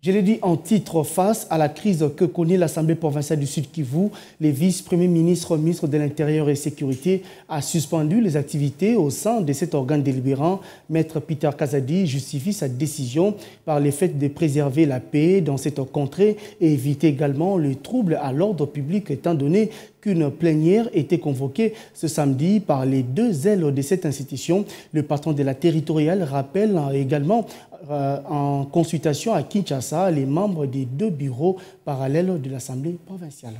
Je l'ai dit en titre, face à la crise que connaît l'Assemblée provinciale du Sud Kivu, le vice-premier ministre, ministre de l'Intérieur et Sécurité, a suspendu les activités au sein de cet organe délibérant. Maître Peter Kazadi justifie sa décision par le fait de préserver la paix dans cette contrée et éviter également les troubles à l'ordre public, étant donné qu'une plénière était convoquée ce samedi par les deux ailes de cette institution. Le patron de la territoriale rappelle également euh, en consultation à Kinshasa les membres des deux bureaux parallèles de l'Assemblée provinciale.